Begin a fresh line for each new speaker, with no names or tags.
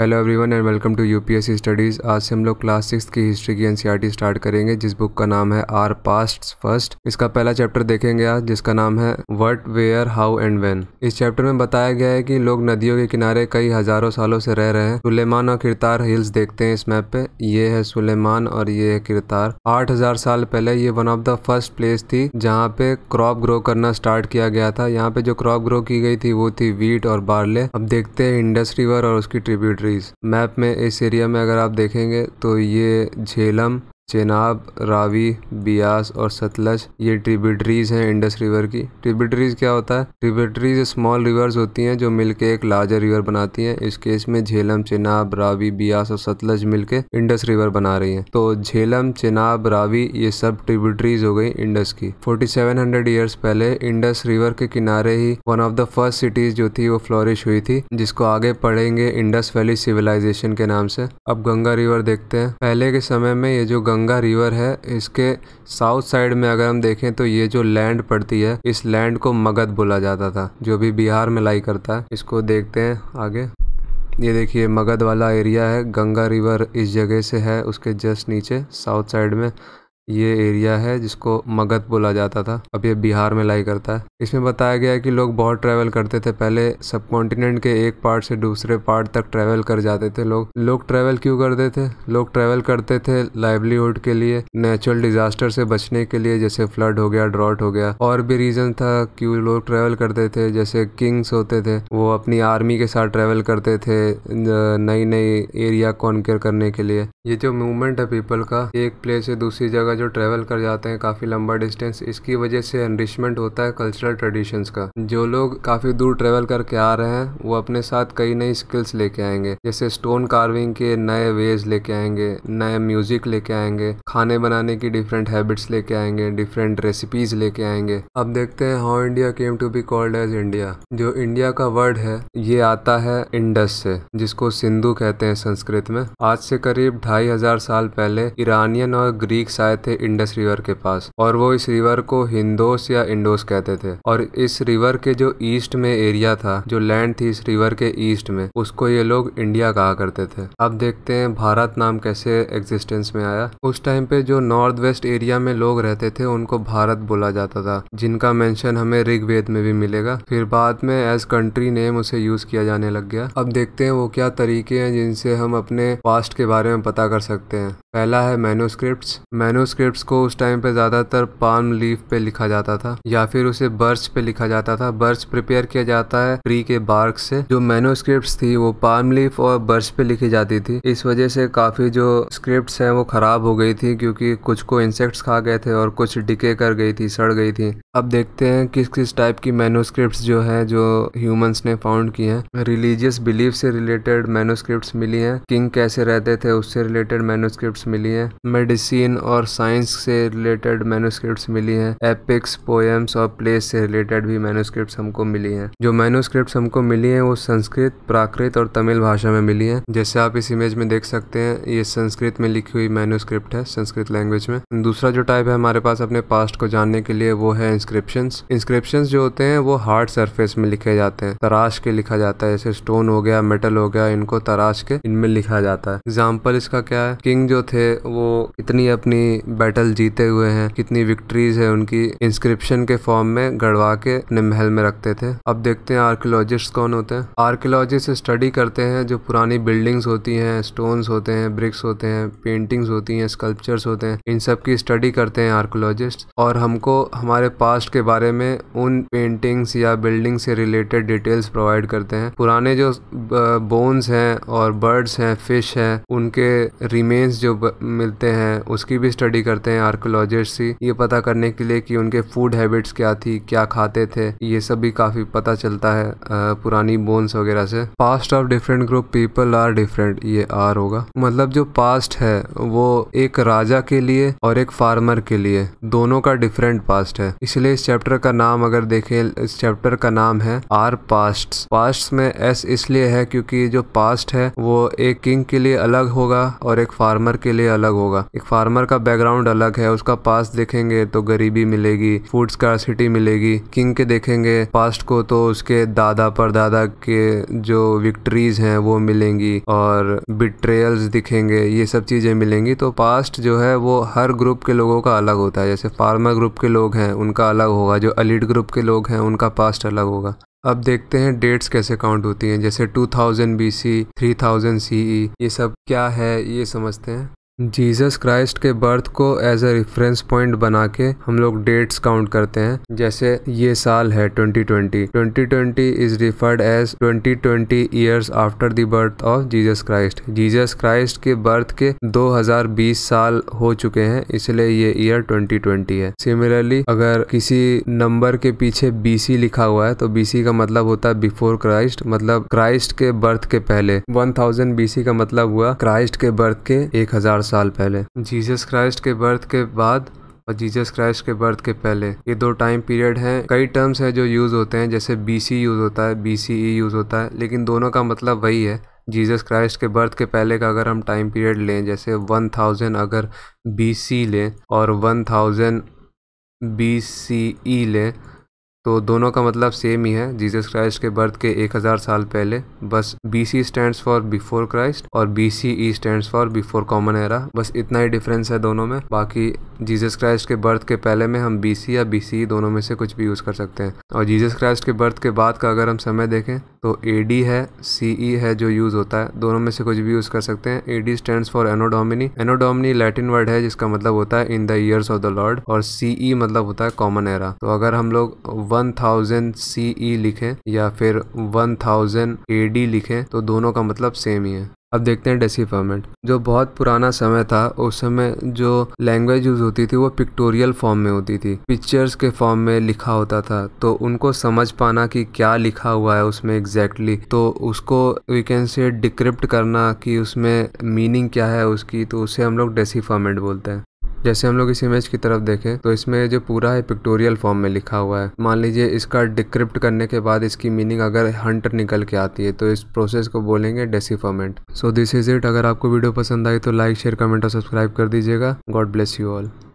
hello everyone and welcome to UPSC studies आज से हम लोग क्लास सिक्स की हिस्ट्री की एनसीईआरटी स्टार्ट e करेंगे जिस बुक का नाम है आर पास्ट फर्स्ट इसका पहला चैप्टर देखेंगे आज जिसका नाम है what where how and when इस चैप्टर में बताया गया है कि लोग नदियों के किनारे कई हजारों सालों से रह रहे हैं सुलेमान और किरतार हिल्स देखते हैं इस मैप पे ये है सुलेमान और ये है किरतार आठ हजार साल पहले ये one of the first place थी जहाँ पे क्रॉप ग्रो करना स्टार्ट किया गया था यहाँ पे जो क्रॉप ग्रो की गई थी वो थी वीट और बार्ले अब देखते हैं इंडस्ट्रीवर और उसकी ट्रिब्यूटरी ट्रीज मैप में इस एरिया में अगर आप देखेंगे तो ये झेलम चेनाब रावी बियास और सतलज ये ट्रिब्यूटरीज हैं इंडस रिवर की ट्रिब्यूटरीज क्या होता है ट्रिब्यूटरीज स्मॉल रिवर्स होती हैं जो मिलके एक लार्जर रिवर बनाती हैं इस केस में झेलम चेनाब रावी बियास और सतलज मिलके इंडस रिवर बना रही हैं तो झेलम चेनाब रावी ये सब ट्रिब्यूटरीज हो गई इंडस की फोर्टी सेवन हंड्रेड ईयर्स पहले इंडस रिवर के किनारे ही one of the first cities जो थी वो फ्लोरिश हुई थी जिसको आगे पढ़ेंगे इंडस वैली सिविलाइजेशन के नाम से अब गंगा रिवर देखते हैं पहले के समय में ये जो गंगा गंगा रिवर है इसके साउथ साइड में अगर हम देखें तो ये जो लैंड पड़ती है इस लैंड को मगध बोला जाता था जो भी बिहार में लाई करता है इसको देखते हैं आगे ये देखिए मगध वाला एरिया है गंगा रिवर इस जगह से है उसके जस्ट नीचे साउथ साइड में ये एरिया है जिसको मगध बोला जाता था अब ये बिहार में लाई करता है इसमें बताया गया है कि लोग बहुत ट्रैवल करते थे पहले सब कॉन्टिनेंट के एक पार्ट से दूसरे पार्ट तक ट्रैवल कर जाते थे लोग लोग ट्रैवल क्यों करते थे लोग ट्रैवल करते थे लाइवलीहुड के लिए नेचुरल डिजास्टर से बचने के लिए जैसे फ्लड हो गया ड्रॉट हो गया और भी रीजन था कि लोग ट्रैवल करते थे जैसे किंग्स होते थे वो अपनी आर्मी के साथ ट्रैवल करते थे नई नई एरिया कॉन्केयर करने के लिए ये जो मूवमेंट है पीपल का एक प्लेस से दूसरी जगह जो ट्रैवल कर जाते हैं काफ़ी लंबा डिस्टेंस इसकी वजह से एनरिचमेंट होता है कल्चरल ट्रेडिशंस का जो लोग काफ़ी दूर ट्रैवल करके आ रहे हैं वो अपने साथ कई नई स्किल्स लेके आएंगे जैसे स्टोन कार्विंग के नए वेज लेके आएंगे नए म्यूजिक लेके आएंगे खाने बनाने की डिफरेंट हैबिट्स लेके आएंगे डिफरेंट रेसिपीज लेके आएंगे अब देखते हैं how India came to be called as India जो इंडिया का वर्ड है ये आता है इंडस से जिसको सिंधु कहते हैं संस्कृत में आज से करीब ढाई हजार साल पहले ईरानियन और ग्रीक्स आए थे थे इंडस रिवर के पास और वो इस रिवर को हिंदोस या इंडोस कहते थे और इस रिवर के जो ईस्ट में एरिया था जो लैंड थी इस रिवर के ईस्ट में उसको ये लोग इंडिया कहा करते थे अब देखते हैं भारत नाम कैसे एग्जिस्टेंस में आया उस टाइम पे जो नॉर्थ वेस्ट एरिया में लोग रहते थे उनको भारत बोला जाता था जिनका मेंशन हमें ऋग्वेद में भी मिलेगा फिर बाद में एज कंट्री नेम उसे यूज किया जाने लग गया अब देखते हैं वो क्या तरीके हैं जिनसे हम अपने पास्ट के बारे में पता कर सकते हैं पहला है मैनोस्क्रिप्ट्स मैनोस्क्रिप्ट्स को उस टाइम पे ज़्यादातर पाम लीफ पे लिखा जाता था या फिर उसे बर्च पे लिखा जाता था बर्च प्रिपेयर किया जाता है ट्री के बार्क से जो मैनोस्क्रिप्ट्स थी वो पाम लीफ और बर्च पे लिखी जाती थी इस वजह से काफ़ी जो स्क्रिप्ट हैं वो ख़राब हो गई थी क्योंकि कुछ को इंसेक्ट्स खा गए थे और कुछ डिके कर गई थी सड़ गई थी अब देखते हैं किस किस टाइप की मैनोस्क्रिप्ट्स जो है जो ह्यूमंस ने फाउंड की हैं रिलीजियस बिलीफ से रिलेटेड मैनोस्क्रिप्ट मिली हैं किंग कैसे रहते थे उससे रिलेटेड मैनोस्क्रिप्ट मैनुस्क्रिप्ट मिली हैं मेडिसिन और साइंस से रिलेटेड मैनुस्क्रिप्ट मिली हैं एपिक्स पोएम्स और प्लेस से रिलेटेड भी मैनुस्क्रिप्ट हमको मिली हैं जो मैनुस्क्रिप्ट हमको मिली हैं वो संस्कृत प्राकृत और तमिल भाषा में मिली हैं जैसे आप इस इमेज में देख सकते हैं ये संस्कृत में लिखी हुई मैनुस्क्रिप्ट है संस्कृत लैंग्वेज में दूसरा जो टाइप है हमारे पास अपने पास्ट को जानने के लिए वो है इंस्क्रिप्शन इंस्क्रिप्शन जो होते हैं वो हार्ड सरफेस में लिखे जाते हैं तराश के लिखा जाता है जैसे स्टोन हो गया मेटल हो गया इनको तराश के इनमें लिखा जाता है एग्जाम्पल इसका क्या है किंग जो थे वो कितनी अपनी बैटल जीते हुए हैं कितनी विक्ट्रीज है उनकी इंस्क्रिप्शन के फॉर्म में गढ़वा के अपने महल में रखते थे अब देखते हैं आर्कियोलॉजिस्ट कौन होते हैं आर्कियोलॉजिस्ट स्टडी करते हैं जो पुरानी बिल्डिंग्स होती हैं स्टोन्स होते हैं ब्रिक्स होते हैं पेंटिंग्स होती हैं स्कल्पचर्स होते हैं इन सब की स्टडी करते हैं आर्कोलॉजिस्ट और हमको हमारे पास्ट के बारे में उन पेंटिंग्स या बिल्डिंग से रिलेटेड डिटेल्स प्रोवाइड करते हैं पुराने जो बोन्स हैं और बर्ड्स हैं फिश हैं उनके रिमेन्स जो मिलते हैं उसकी भी स्टडी करते हैं आर्कोलॉजिस्ट ही ये पता करने के लिए कि उनके फूड हैबिट्स क्या थी क्या खाते थे ये सब भी काफ़ी पता चलता है पुरानी बोन्स वगैरह से past of different group people are different ये आर होगा मतलब जो पास्ट है वो एक राजा के लिए और एक फार्मर के लिए दोनों का डिफरेंट पास्ट है इसलिए इस चैप्टर का नाम अगर देखें इस चैप्टर का नाम है आर पास्ट पास्ट में एस इसलिए है क्योंकि जो पास्ट है वो एक किंग के लिए अलग होगा और एक फार्मर के के लिए अलग होगा एक फार्मर का बैकग्राउंड अलग है उसका पास देखेंगे तो गरीबी मिलेगी फूड स्कारसिटी मिलेगी किंग के देखेंगे पास्ट को तो उसके दादा परदादा के जो विक्ट्रीज हैं वो मिलेंगी और बिट्रेयल्स दिखेंगे ये सब चीज़ें मिलेंगी तो पास्ट जो है वो हर ग्रुप के लोगों का अलग होता है जैसे फार्मर ग्रुप के लोग हैं उनका अलग होगा जो अलीड ग्रुप के लोग हैं उनका पास्ट अलग होगा अब देखते हैं डेट्स कैसे काउंट होती हैं जैसे 2000 BC, 3000 CE ये सब क्या है ये समझते हैं जीसस क्राइस्ट के बर्थ को एज ए रेफरेंस पॉइंट बना के हम लोग डेट्स काउंट करते हैं जैसे ये साल है 2020 2020 is referred as 2020 years after the birth of Jesus Christ Jesus Christ के बर्थ के 2020 साल हो चुके हैं इसलिए ये ईयर 2020 है सिमिलरली अगर किसी नंबर के पीछे बीसी लिखा हुआ है तो बीसी का मतलब होता है बिफोर क्राइस्ट मतलब क्राइस्ट के बर्थ के पहले वन बीसी का मतलब हुआ क्राइस्ट के बर्थ के एक साल पहले जीसस क्राइस्ट के बर्थ के बाद और जीसस क्राइस्ट के बर्थ के पहले ये दो टाइम पीरियड हैं कई टर्म्स हैं जो यूज़ होते हैं जैसे बी यूज़ होता है बी e यूज़ होता है लेकिन दोनों का मतलब वही है जीसस क्राइस्ट के बर्थ के पहले का अगर हम टाइम पीरियड लें जैसे 1000 अगर बी लें और 1000 बीसीई e लें तो दोनों का मतलब सेम ही है जीसस क्राइस्ट के बर्थ के 1000 साल पहले बस B C stand for before Christ और B C E stand for before common era बस इतना ही डिफरेंस है दोनों में बाकी जीसस क्राइस्ट के बर्थ के पहले में हम बी सी या बी सी e दोनों में से कुछ भी यूज़ कर सकते हैं और जीसस क्राइस्ट के बर्थ के बाद का अगर हम समय देखें तो ए डी है सी ई e है जो यूज़ होता है दोनों में से कुछ भी यूज़ कर सकते हैं A D stand for anno domini anno domini Latin word है जिसका मतलब होता है in the years of the lord और सी ई e मतलब होता है कॉमन एरा तो अगर हम लोग वन थाउजेंड सी ई लिखें या फिर वन थाउजेंड ए डी लिखें तो दोनों का मतलब सेम ही है अब देखते हैं डेसी फॉर्मेट जो बहुत पुराना समय था उस समय जो लैंग्वेज यूज होती थी वो पिक्टोरियल फॉर्म में होती थी पिक्चर्स के फॉर्म में लिखा होता था तो उनको समझ पाना कि क्या लिखा हुआ है उसमें एग्जैक्टली exactly, तो उसको वी कैन से डिक्रिप्ट करना कि उसमें मीनिंग क्या है उसकी तो उसे हम लोग डेसी फॉर्मेट बोलते हैं जैसे हम लोग इस इमेज की तरफ देखें तो इसमें जो पूरा है पिक्टोरियल फॉर्म में लिखा हुआ है मान लीजिए इसका डिक्रिप्ट करने के बाद इसकी मीनिंग अगर हंट निकल के आती है तो इस प्रोसेस को बोलेंगे decipherment so this is it अगर आपको वीडियो पसंद आई तो लाइक शेयर कमेंट और सब्सक्राइब कर दीजिएगा गॉड ब्लेस यू ऑल